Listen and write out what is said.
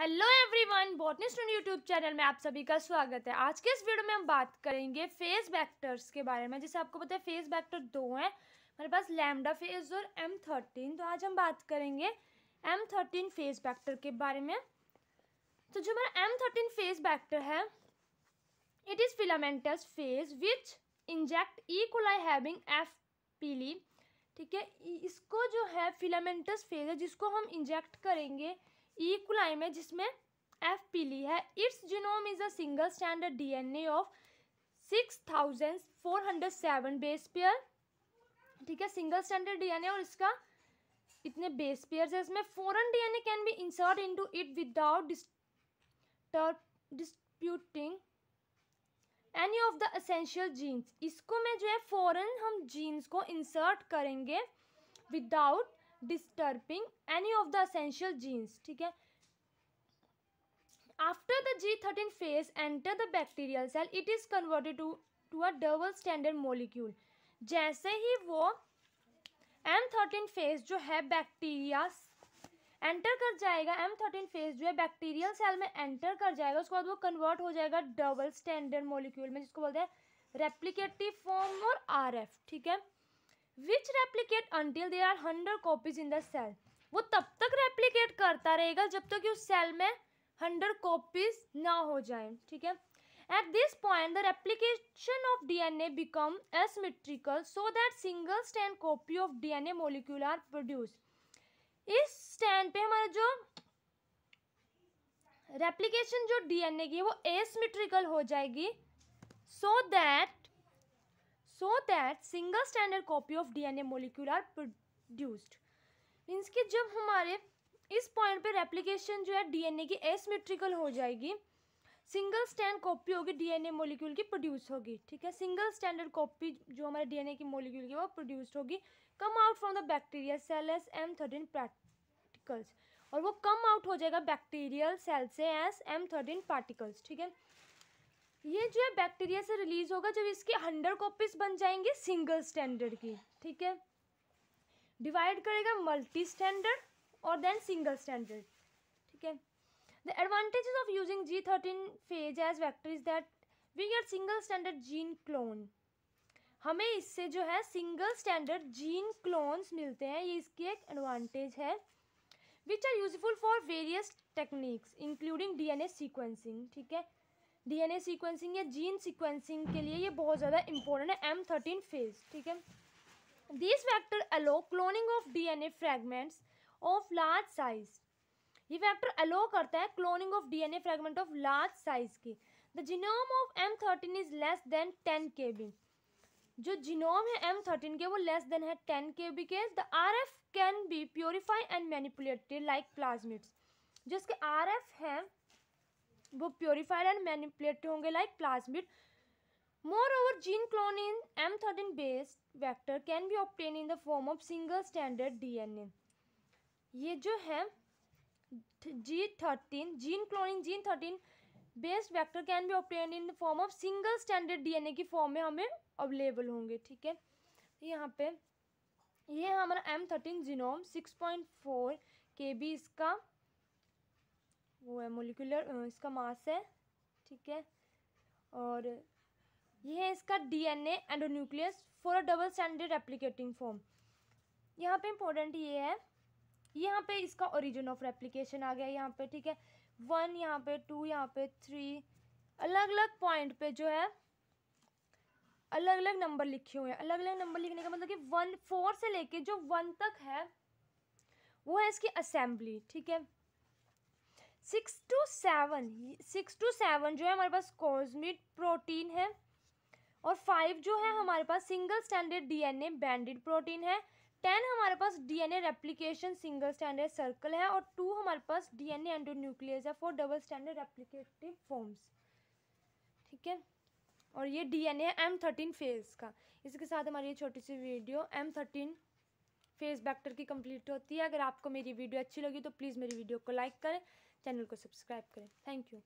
Hello everyone student YouTube channel में आप सभी का स्वागत है आज के इस वीडियो में हम बात करेंगे फेस वेक्टर्स के बारे में जैसे आपको पता है फेस वेक्टर दो हैं हमारे पास लैमडा फेज और एम थर्टीन तो आज हम बात करेंगे एम थर्टीन फेस वेक्टर के बारे में तो जो हमारा एम थर्टीन फेस बैक्टर है it is filamentous phage which inject E coli having F pili ठीक है इसको जो है फिलामेंटस फेज है जिसको हम इंजेक्ट करेंगे इक्वलाई में जिसमें एफ पीली है its genome is a single standard DNA of six thousand four hundred seven base pair ठीक है सिंगल स्टैंडर्ड डीएनए और इसका इतने बेस पेयर है इसमें foreign DNA can be insert into it without disputing any of the essential genes इसको में जो है फॉरन हम जीन्स को इंसर्ट करेंगे without disturbing any of the essential genes ठीक है after the G thirteen phage enter the bacterial cell it is converted to to a double standard molecule जैसे ही वो एम थर्टीन फेस जो है बैक्टीरिया एंटर कर जाएगा एम थर्टीन फेस जो है बैक्टीरियल सेल में एंटर कर जाएगा उसके बाद वो कन्वर्ट हो जाएगा डबल स्टैंडर्ड मोलिक्यूल में जिसको बोलते हैं रेप्लीकेटिव फॉर्म और आर एफ ठीक है which replicate until there are hundred copies in the cell वो तब तक रेप्लीकेट करता रहेगा जब तक कि उस सेल में हंड्रेड कॉपीज ना हो जाए ठीक है at this point replication of D N A become asymmetrical so that single stand copy of D N A molecule are produce इस स्टैंड पे हमारा जो रेप्लीकेशन जो डी एन ए की है वो एसमेट्रिकल हो जाएगी so that so single standard copy of D N A molecule are produced means कि जब हमारे इस पॉइंट पर एप्लीकेशन जो है डी एन ए की एसमेट्रिकल हो जाएगी सिंगल स्टैंड कॉपी होगी डी एन ए मोलिक्यूल की प्रोड्यूस होगी ठीक है सिंगल स्टैंडर्ड कॉपी जो हमारे डी एन ए की मोलिक्यूल की वो प्रोड्यूस्ड होगी come out from the bacteria cell S M thirteen particles और वो कम आउट हो जाएगा बैक्टीरियल सेल से एस एम थर्टीन पार्टिकल्स ठीक है ये जो है बैक्टीरिया से रिलीज होगा जब इसकी हंड्रेड कॉपीज बन जाएंगी सिंगल स्टैंडर्ड की ठीक है डिवाइड करेगा मल्टी स्टैंडर्ड और देन सिंगल स्टैंडर्ड ठीक है the advantages of using G thirteen phage as vector is that we get single standard gene clone हमें इससे जो है सिंगल स्टैंडर्ड जीन क्लोन्स मिलते हैं ये इसकी एक एडवांटेज है which are useful for various techniques including a sequencing ठीक है डीएनए सीक्वेंसिंग या जीन सीक्वेंसिंग के लिए ये बहुत ज़्यादा इंपॉर्टेंट है एम थर्टीन फेज ठीक है this factor allow cloning of DNA fragments of large size ये फैक्टर अलो करता है cloning of DNA fragment of large size की the genome of M thirteen is less than ten K B जो genome है M thirteen के वो less than है ten K B के the R F can be purified and manipulated like plasmids जो इसके R F हैं वो प्योरीफाइड एंड मैनिपुलेट होंगे like plasmid moreover gene clone in M thirteen based vector can be obtain in the form of single standard D N A ये जो है G thirteen gene cloning gene thirteen based vector can be obtain in the form of single standard D N A की form में हमें available होंगे ठीक है यहाँ पे ये हमारा M thirteen genome six point four K B इसका मोलिकुलर इसका मास है ठीक है और यह है इसका DNA and nuclease for a double standard replicating form यहाँ पे इम्पोर्टेंट ये है यहाँ पे इसका ओरिजिन ऑफ एप्लीकेशन आ गया यहाँ पे ठीक है वन यहाँ पे टू यहाँ पे थ्री अलग अलग पॉइंट पे जो है अलग अलग नंबर लिखे हुए हैं अलग अलग नंबर लिखने का मतलब कि वन फोर से लेके जो वन तक है वो है इसकी असेंबली ठीक है six two seven six two seven जो है हमारे पास कॉस्मिट प्रोटीन है और फाइव जो है हम्म। हमारे पास single standard DNA binding protein है टेन हमारे पास DNA replication single standard circle है और टू हमारे पास डीएनए न्यूक्लियस है for double standard replicative forms ठीक है और ये डीएनए एम थर्टीन फेज का इसके साथ हमारी ये छोटी सी video M thirteen phage vector की कंप्लीट होती है अगर आपको मेरी वीडियो अच्छी लगी तो प्लीज़ मेरी वीडियो को लाइक करें चैनल को सब्सक्राइब करें थैंक यू